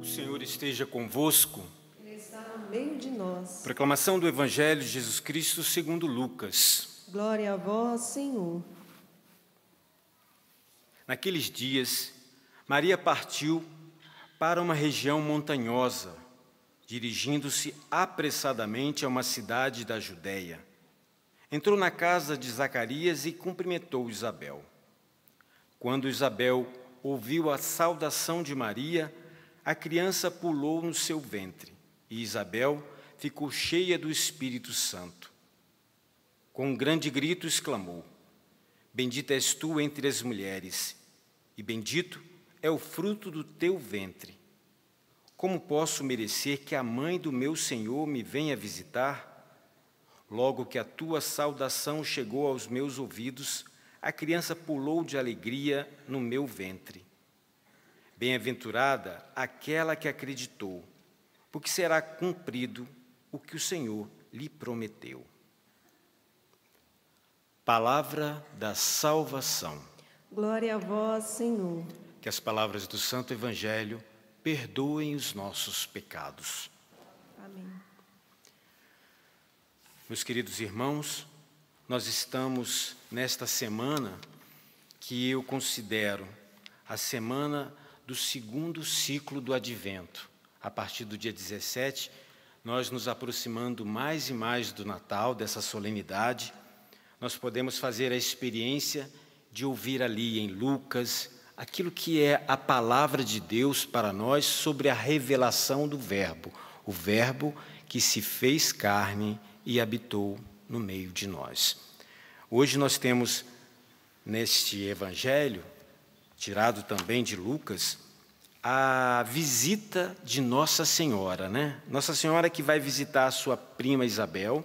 O Senhor esteja convosco. Ele está no meio de nós. Proclamação do Evangelho de Jesus Cristo segundo Lucas. Glória a vós, Senhor. Naqueles dias, Maria partiu para uma região montanhosa, dirigindo-se apressadamente a uma cidade da Judéia. Entrou na casa de Zacarias e cumprimentou Isabel. Quando Isabel ouviu a saudação de Maria, a criança pulou no seu ventre e Isabel ficou cheia do Espírito Santo. Com um grande grito exclamou: Bendita és tu entre as mulheres, e bendito é o fruto do teu ventre. Como posso merecer que a mãe do meu Senhor me venha visitar? Logo que a tua saudação chegou aos meus ouvidos, a criança pulou de alegria no meu ventre. Bem-aventurada aquela que acreditou, porque será cumprido o que o Senhor lhe prometeu. Palavra da salvação. Glória a vós, Senhor. Que as palavras do Santo Evangelho perdoem os nossos pecados. Amém. Meus queridos irmãos, nós estamos nesta semana que eu considero a semana do segundo ciclo do advento. A partir do dia 17, nós nos aproximando mais e mais do Natal, dessa solenidade, nós podemos fazer a experiência de ouvir ali em Lucas aquilo que é a palavra de Deus para nós sobre a revelação do Verbo, o Verbo que se fez carne e habitou no meio de nós. Hoje nós temos neste evangelho, tirado também de Lucas, a visita de Nossa Senhora, né? Nossa Senhora que vai visitar a sua prima Isabel.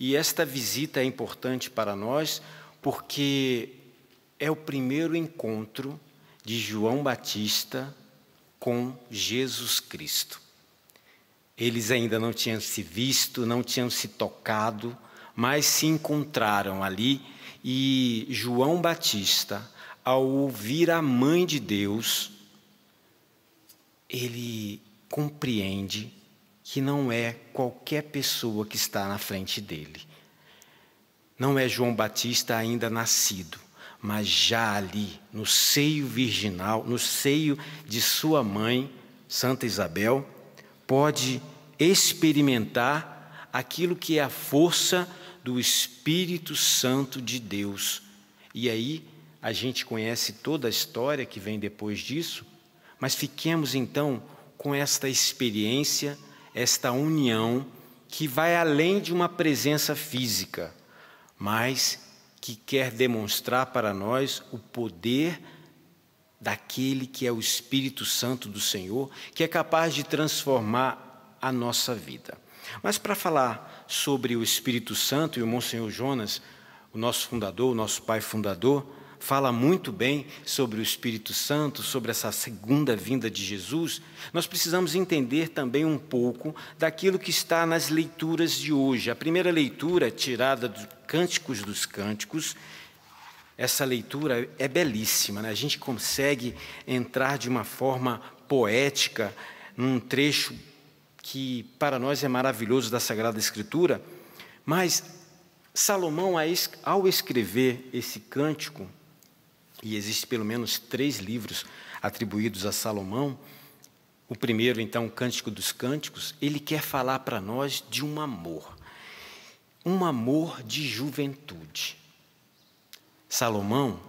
E esta visita é importante para nós porque é o primeiro encontro de João Batista com Jesus Cristo. Eles ainda não tinham se visto, não tinham se tocado, mas se encontraram ali e João Batista, ao ouvir a mãe de Deus, ele compreende que não é qualquer pessoa que está na frente dele. Não é João Batista ainda nascido, mas já ali, no seio virginal, no seio de sua mãe, Santa Isabel, pode experimentar aquilo que é a força do Espírito Santo de Deus. E aí a gente conhece toda a história que vem depois disso, mas fiquemos então com esta experiência, esta união que vai além de uma presença física, mas que quer demonstrar para nós o poder daquele que é o Espírito Santo do Senhor, que é capaz de transformar a nossa vida. Mas para falar sobre o Espírito Santo, e o Monsenhor Jonas, o nosso fundador, o nosso pai fundador, fala muito bem sobre o Espírito Santo, sobre essa segunda vinda de Jesus, nós precisamos entender também um pouco daquilo que está nas leituras de hoje. A primeira leitura, tirada dos Cânticos dos Cânticos, essa leitura é belíssima, né? a gente consegue entrar de uma forma poética num trecho que para nós é maravilhoso da Sagrada Escritura, mas Salomão, ao escrever esse cântico, e existem pelo menos três livros atribuídos a Salomão, o primeiro, então, o Cântico dos Cânticos, ele quer falar para nós de um amor, um amor de juventude. Salomão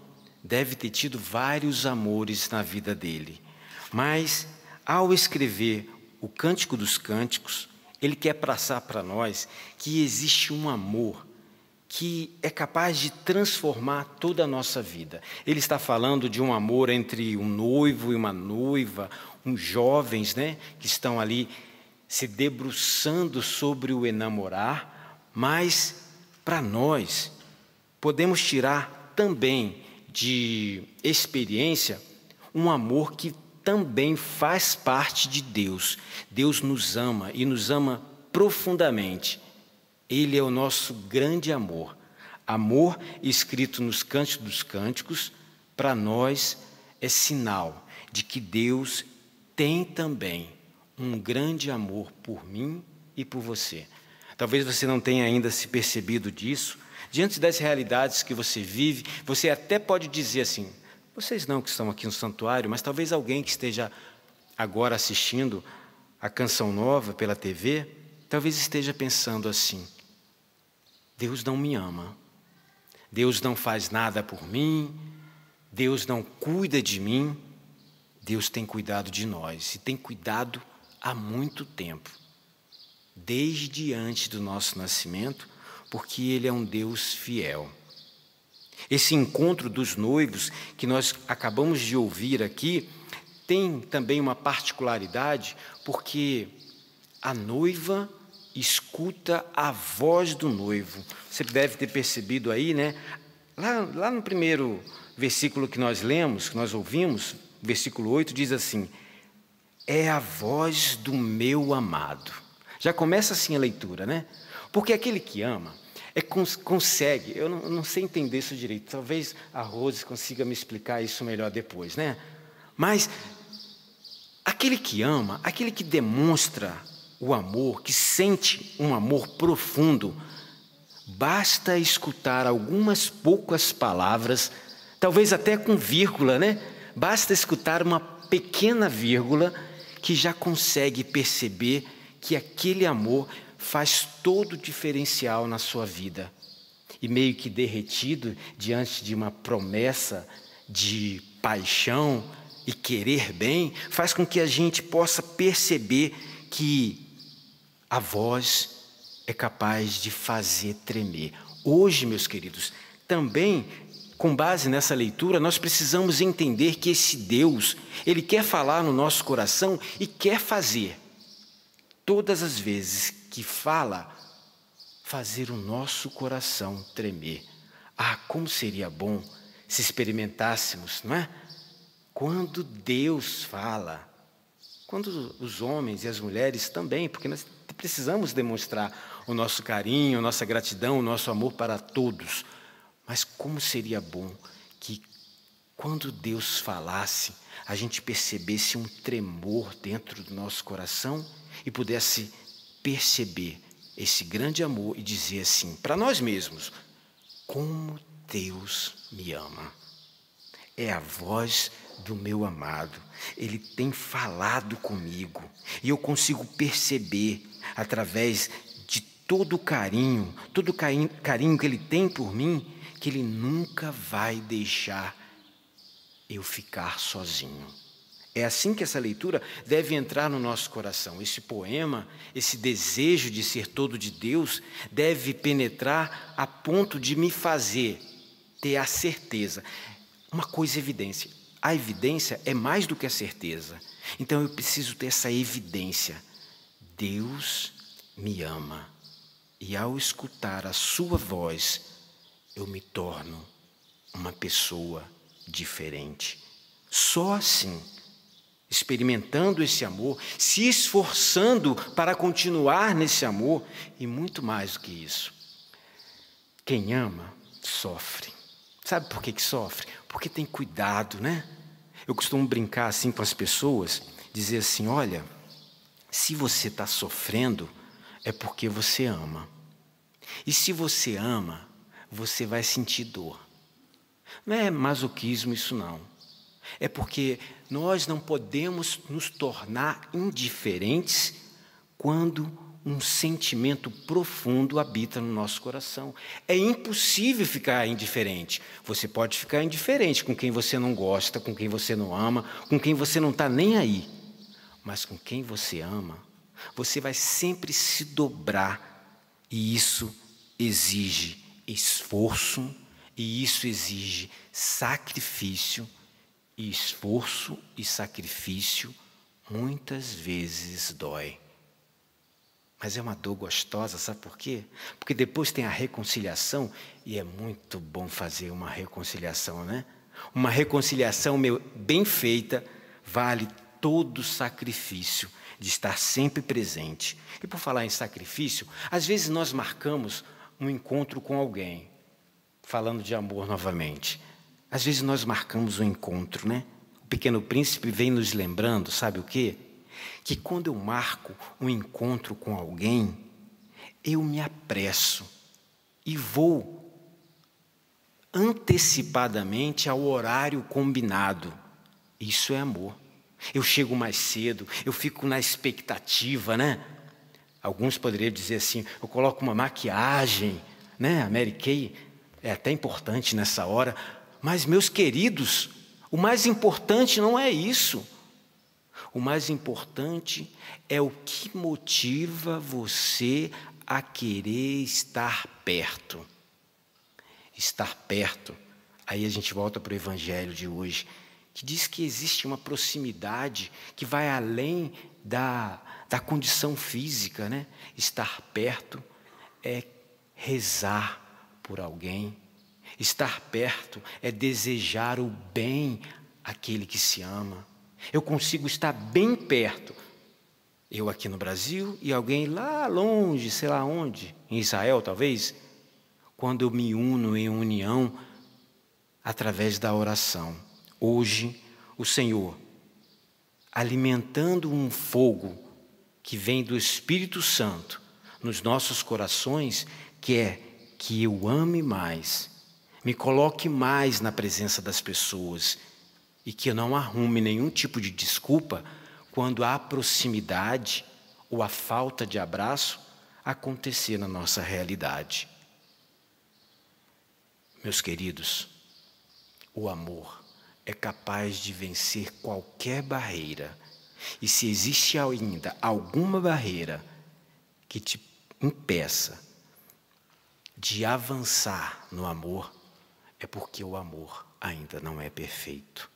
deve ter tido vários amores na vida dele, mas ao escrever o Cântico dos Cânticos, ele quer passar para nós que existe um amor que é capaz de transformar toda a nossa vida. Ele está falando de um amor entre um noivo e uma noiva, uns jovens, né, que estão ali se debruçando sobre o enamorar, mas para nós podemos tirar também de experiência um amor que também faz parte de Deus. Deus nos ama e nos ama profundamente. Ele é o nosso grande amor. Amor escrito nos Cânticos dos Cânticos, para nós é sinal de que Deus tem também um grande amor por mim e por você. Talvez você não tenha ainda se percebido disso. Diante das realidades que você vive, você até pode dizer assim: vocês não que estão aqui no santuário, mas talvez alguém que esteja agora assistindo a canção nova pela TV, talvez esteja pensando assim: Deus não me ama, Deus não faz nada por mim, Deus não cuida de mim, Deus tem cuidado de nós e tem cuidado há muito tempo, desde antes do nosso nascimento, porque Ele é um Deus fiel. Esse encontro dos noivos que nós acabamos de ouvir aqui tem também uma particularidade, porque a noiva escuta a voz do noivo. Você deve ter percebido aí, né? Lá, lá no primeiro versículo que nós lemos, que nós ouvimos, versículo 8, diz assim: É a voz do meu amado. Já começa assim a leitura, né? Porque aquele que ama, é, cons consegue. Eu não, não, sei entender isso direito. Talvez a Rose consiga me explicar isso melhor depois, né? Mas aquele que ama, aquele que demonstra o amor, que sente um amor profundo, basta escutar algumas poucas palavras, talvez até com vírgula, né? Basta escutar uma pequena vírgula que já consegue perceber que aquele amor faz todo o diferencial na sua vida. E meio que derretido diante de uma promessa de paixão e querer bem, faz com que a gente possa perceber que a voz é capaz de fazer tremer. Hoje, meus queridos, também com base nessa leitura, nós precisamos entender que esse Deus, ele quer falar no nosso coração e quer fazer todas as vezes que fala, fazer o nosso coração tremer. Ah, como seria bom se experimentássemos, não é? Quando Deus fala, quando os homens e as mulheres também, porque nós precisamos demonstrar o nosso carinho, a nossa gratidão, o nosso amor para todos. Mas como seria bom que, quando Deus falasse, a gente percebesse um tremor dentro do nosso coração e pudesse perceber esse grande amor e dizer assim para nós mesmos: como Deus me ama. É a voz do meu amado. Ele tem falado comigo e eu consigo perceber através de todo o carinho, todo o carinho, carinho que ele tem por mim, que ele nunca vai deixar eu ficar sozinho. É assim que essa leitura deve entrar no nosso coração. Esse poema, esse desejo de ser todo de Deus, deve penetrar a ponto de me fazer ter a certeza. Uma coisa é evidência. A evidência é mais do que a certeza. Então eu preciso ter essa evidência. Deus me ama. E ao escutar a sua voz, eu me torno uma pessoa diferente. Só assim experimentando esse amor, se esforçando para continuar nesse amor e muito mais do que isso. Quem ama, sofre. Sabe por que, que sofre? Porque tem cuidado, né? Eu costumo brincar assim com as pessoas, dizer assim: olha, se você está sofrendo, é porque você ama. E se você ama, você vai sentir dor. Não é masoquismo isso, não é porque nós não podemos nos tornar indiferentes quando um sentimento profundo habita no nosso coração. É impossível ficar indiferente. Você pode ficar indiferente com quem você não gosta, com quem você não ama, com quem você não está nem aí. Mas com quem você ama, você vai sempre se dobrar. E isso exige esforço, e isso exige sacrifício e esforço e sacrifício muitas vezes dói. Mas é uma dor gostosa, sabe por quê? Porque depois tem a reconciliação e é muito bom fazer uma reconciliação, né? Uma reconciliação meu, bem feita vale todo o sacrifício de estar sempre presente. E por falar em sacrifício, às vezes nós marcamos um encontro com alguém, falando de amor novamente. Às vezes nós marcamos um encontro, né? O pequeno príncipe vem nos lembrando, sabe o quê? Que quando eu marco um encontro com alguém, eu me apresso e vou antecipadamente ao horário combinado. Isso é amor. Eu chego mais cedo, eu fico na expectativa, né? Alguns poderiam dizer assim: eu coloco uma maquiagem, né? A Mary Kay é até importante nessa hora mas, meus queridos, o mais importante não é isso. O mais importante é o que motiva você a querer estar perto. Estar perto. Aí a gente volta para o evangelho de hoje, que diz que existe uma proximidade que vai além da, da condição física, né? Estar perto é rezar por alguém, Estar perto é desejar o bem àquele que se ama. Eu consigo estar bem perto, eu aqui no Brasil e alguém lá longe, sei lá onde, em Israel talvez, quando eu me uno em união através da oração. Hoje, o Senhor, alimentando um fogo que vem do Espírito Santo nos nossos corações, quer é que eu ame mais me coloque mais na presença das pessoas e que eu não arrume nenhum tipo de desculpa quando a proximidade ou a falta de abraço acontecer na nossa realidade. Meus queridos, o amor é capaz de vencer qualquer barreira. E se existe ainda alguma barreira que te impeça de avançar no amor, é porque o amor ainda não é perfeito.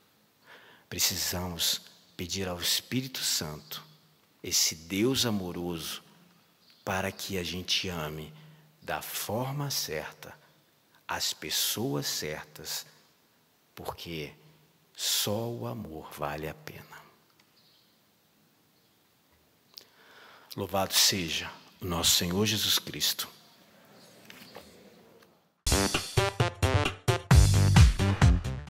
Precisamos pedir ao Espírito Santo, esse Deus amoroso, para que a gente ame da forma certa, as pessoas certas, porque só o amor vale a pena. Louvado seja o nosso Senhor Jesus Cristo.